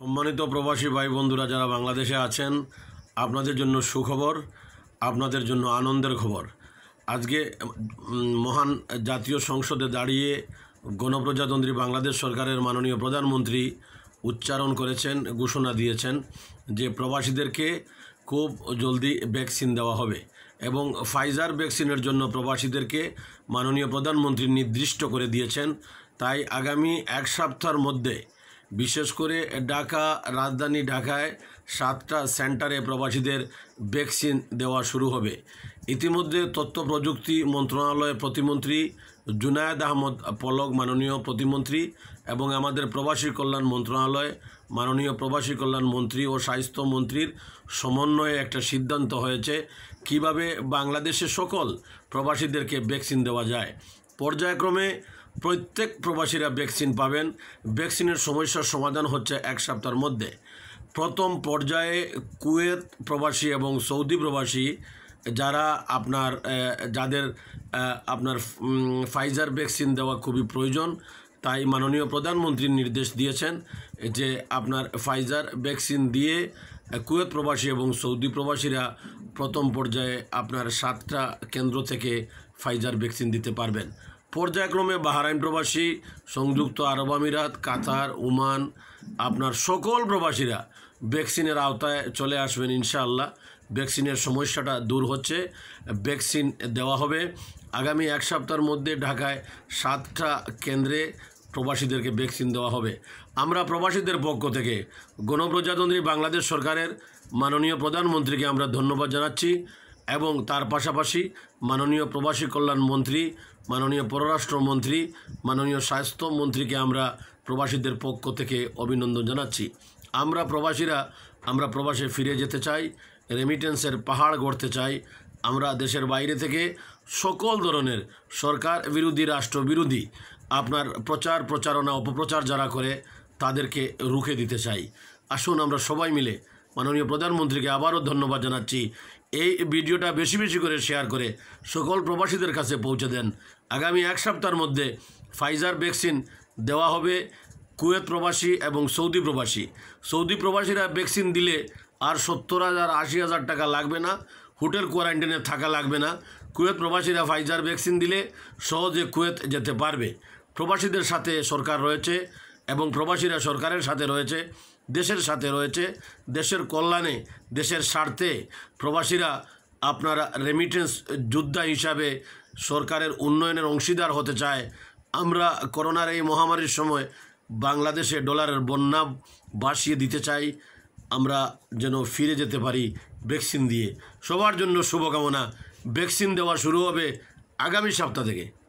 সম্মানিত প্রবাসী ভাই বন্ধুরা যারা বাংলাদেশে আছেন আপনাদের জন্য সুখবর আপনাদের জন্য আনন্দের খবর আজকে মহান জাতীয় সংসদে দাঁড়িয়ে গণপ্রজাতন্ত্রী বাংলাদেশ সরকারের মাননীয় প্রধানমন্ত্রী উচ্চারণ করেছেন ঘোষণা দিয়েছেন যে প্রবাসীদেরকে খুব জলদি ভ্যাকসিন দেওয়া হবে এবং ফাইজার ভ্যাকসিনের জন্য প্রবাসীদেরকে মাননীয় প্রধানমন্ত্রী নির্দিষ্ট করে দিয়েছেন তাই আগামী এক সপ্তাহের মধ্যে বিশেষ করে ঢাকা রাজধানী ঢাকায় সাতটা সেন্টারে প্রবাসীদের ভ্যাকসিন দেওয়া শুরু হবে ইতিমধ্যে তথ্য প্রযুক্তি মন্ত্রণালয়ের প্রতিমন্ত্রী জুনায়দ আহমদ পলক মাননীয় প্রতিমন্ত্রী এবং আমাদের প্রবাসী কল্যাণ মন্ত্রণালয় মাননীয় প্রবাসী কল্যাণ মন্ত্রী ও স্বাস্থ্য মন্ত্রীর সমন্বয়ে একটা সিদ্ধান্ত হয়েছে কিভাবে বাংলাদেশের সকল প্রবাসীদেরকে ভ্যাকসিন দেওয়া যায় পর্যায়ক্রমে প্রত্যেক প্রবাসীরা ভ্যাকসিন পাবেন ভ্যাকসিনের সমস্যার সমাধান হচ্ছে এক সপ্তাহের মধ্যে প্রথম পর্যায়ে কুয়েত প্রবাসী এবং সৌদি প্রবাসী যারা আপনার যাদের আপনার ফাইজার ভ্যাকসিন দেওয়া খুবই প্রয়োজন তাই মাননীয় প্রধানমন্ত্রী নির্দেশ দিয়েছেন যে আপনার ফাইজার ভ্যাকসিন দিয়ে কুয়েত প্রবাসী এবং সৌদি প্রবাসীরা প্রথম পর্যায়ে আপনার সাতটা কেন্দ্র থেকে ফাইজার ভ্যাকসিন দিতে পারবেন পর্যায়ক্রমে বাহারাইন প্রবাসী সংযুক্ত আরব আমিরাত কাতার ওমান আপনার সকল প্রবাসীরা ভ্যাকসিনের আওতায় চলে আসবেন ইনশাআল্লাহ ভ্যাকসিনের সমস্যাটা দূর হচ্ছে ভ্যাকসিন দেওয়া হবে আগামী এক সপ্তাহের মধ্যে ঢাকায় সাতটা কেন্দ্রে প্রবাসীদেরকে ভ্যাকসিন দেওয়া হবে আমরা প্রবাসীদের পক্ষ থেকে গণপ্রজাতন্ত্রী বাংলাদেশ সরকারের মাননীয় প্রধানমন্ত্রীকে আমরা ধন্যবাদ জানাচ্ছি এবং তার পাশাপাশি মাননীয় প্রবাসী কল্যাণ মন্ত্রী মাননীয় পররাষ্ট্রমন্ত্রী মাননীয় স্বাস্থ্যমন্ত্রীকে আমরা প্রবাসীদের পক্ষ থেকে অভিনন্দন জানাচ্ছি আমরা প্রবাসীরা আমরা প্রবাসে ফিরে যেতে চাই রেমিটেন্সের পাহাড় গড়তে চাই আমরা দেশের বাইরে থেকে সকল ধরনের সরকার বিরোধী রাষ্ট্রবিরোধী আপনার প্রচার প্রচারণা অপপ্রচার যারা করে তাদেরকে রুখে দিতে চাই আসুন আমরা সবাই মিলে মাননীয় প্রধানমন্ত্রীকে আবারও ধন্যবাদ জানাচ্ছি এই ভিডিওটা বেশি বেশি করে শেয়ার করে সকল প্রবাসীদের কাছে পৌঁছে দেন আগামী এক সপ্তাহের মধ্যে ফাইজার ভ্যাকসিন দেওয়া হবে কুয়েত প্রবাসী এবং সৌদি প্রবাসী সৌদি প্রবাসীরা ভ্যাকসিন দিলে আর সত্তর হাজার আশি হাজার টাকা লাগবে না হোটেল কোয়ারেন্টাইনে থাকা লাগবে না কুয়েত প্রবাসীরা ফাইজার ভ্যাকসিন দিলে সহজে কুয়েত যেতে পারবে প্রবাসীদের সাথে সরকার রয়েছে এবং প্রবাসীরা সরকারের সাথে রয়েছে দেশের সাথে রয়েছে দেশের কল্যাণে দেশের স্বার্থে প্রবাসীরা আপনারা রেমিটেন্স যোদ্ধা হিসাবে সরকারের উন্নয়নের অংশীদার হতে চায় আমরা করোনার এই মহামারীর সময় বাংলাদেশে ডলারের বন্যা বাসিয়ে দিতে চাই আমরা যেন ফিরে যেতে পারি ভ্যাকসিন দিয়ে সবার জন্য শুভকামনা ভ্যাকসিন দেওয়া শুরু হবে আগামী সপ্তাহ থেকে